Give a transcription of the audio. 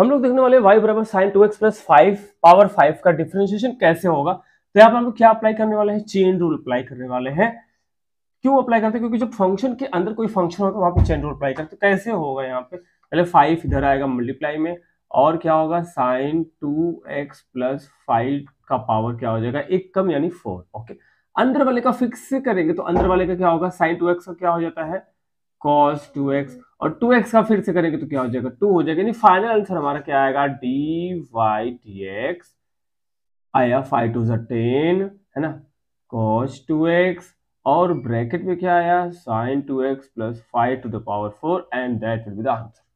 हम लोग देखने वाले वाई बराबर sine two x plus five power five का डिफ्रेंशिएशन कैसे होगा तो यहाँ पर हम लोग क्या अप्लाई करने वाले हैं चेन रूल अप्लाई करने वाले हैं क्यों अप्लाई करते हैं क्योंकि जब फंक्शन के अंदर कोई फंक्शन होगा वहां पर चेन रूल अप्लाई करते तो कैसे होगा यहाँ पे पहले फाइव इधर आएगा मल्टीप्लाई में और क्या होगा sine two x plus five का पावर क्या हो जाएगा एक कम यानी फोर ओके अंदर वाले का फिक्स करेंगे तो अंदर वाले का क्या होगा साइन टू एक्स का क्या हो जाता है कॉस टू एक्स और टू एक्स का फिर से करेंगे तो क्या हो जाएगा टू हो जाएगा नहीं फाइनल आंसर हमारा क्या आएगा डी वाई टी एक्स आया फाइव टू टेन है ना कॉस टू एक्स और ब्रैकेट में क्या आया sine two x plus five to the power four and that will be the answer